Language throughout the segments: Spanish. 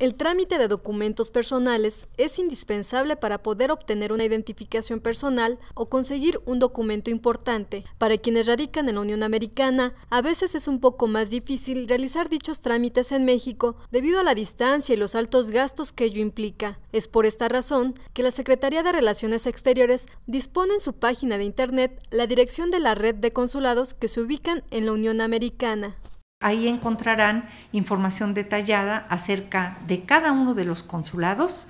El trámite de documentos personales es indispensable para poder obtener una identificación personal o conseguir un documento importante. Para quienes radican en la Unión Americana, a veces es un poco más difícil realizar dichos trámites en México debido a la distancia y los altos gastos que ello implica. Es por esta razón que la Secretaría de Relaciones Exteriores dispone en su página de Internet la dirección de la red de consulados que se ubican en la Unión Americana. Ahí encontrarán información detallada acerca de cada uno de los consulados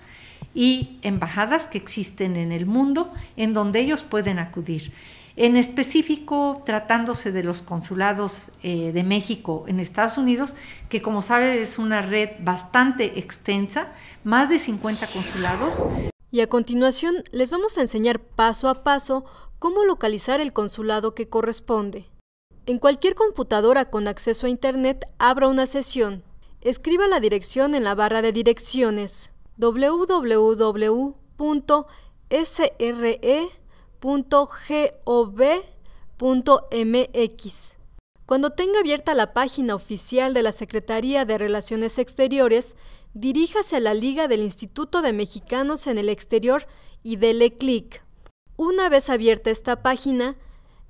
y embajadas que existen en el mundo en donde ellos pueden acudir. En específico, tratándose de los consulados eh, de México en Estados Unidos, que como sabe es una red bastante extensa, más de 50 consulados. Y a continuación les vamos a enseñar paso a paso cómo localizar el consulado que corresponde. En cualquier computadora con acceso a Internet, abra una sesión. Escriba la dirección en la barra de direcciones www.sre.gov.mx. Cuando tenga abierta la página oficial de la Secretaría de Relaciones Exteriores, diríjase a la Liga del Instituto de Mexicanos en el Exterior y dele clic. Una vez abierta esta página,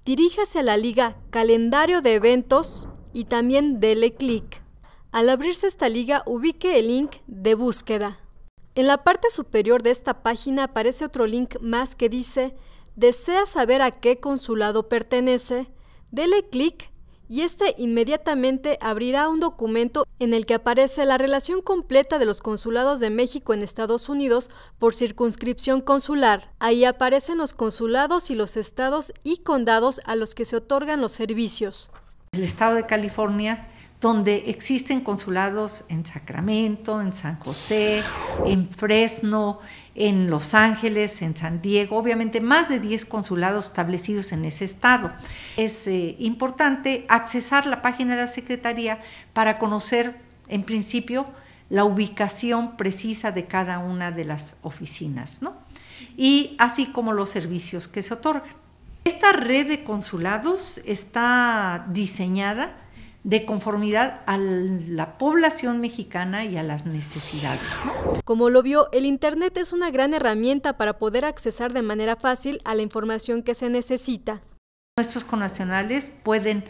diríjase a la liga Calendario de Eventos y también dele clic. Al abrirse esta liga, ubique el link de búsqueda. En la parte superior de esta página aparece otro link más que dice ¿Desea saber a qué consulado pertenece? Dele clic y este inmediatamente abrirá un documento en el que aparece la relación completa de los consulados de México en Estados Unidos por circunscripción consular. Ahí aparecen los consulados y los estados y condados a los que se otorgan los servicios. El estado de California donde existen consulados en Sacramento, en San José, en Fresno, en Los Ángeles, en San Diego, obviamente más de 10 consulados establecidos en ese estado. Es eh, importante accesar la página de la Secretaría para conocer, en principio, la ubicación precisa de cada una de las oficinas, ¿no? Y así como los servicios que se otorgan. Esta red de consulados está diseñada de conformidad a la población mexicana y a las necesidades. Como lo vio, el Internet es una gran herramienta para poder accesar de manera fácil a la información que se necesita. Nuestros connacionales pueden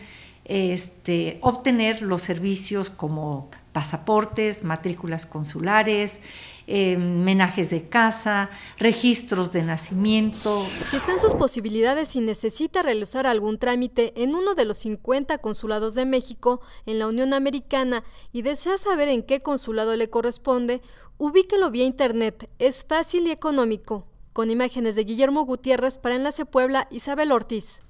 este, obtener los servicios como pasaportes, matrículas consulares, em, menajes de casa, registros de nacimiento. Si están sus posibilidades y necesita realizar algún trámite en uno de los 50 consulados de México en la Unión Americana y desea saber en qué consulado le corresponde, ubíquelo vía internet. Es fácil y económico. Con imágenes de Guillermo Gutiérrez para Enlace Puebla, Isabel Ortiz.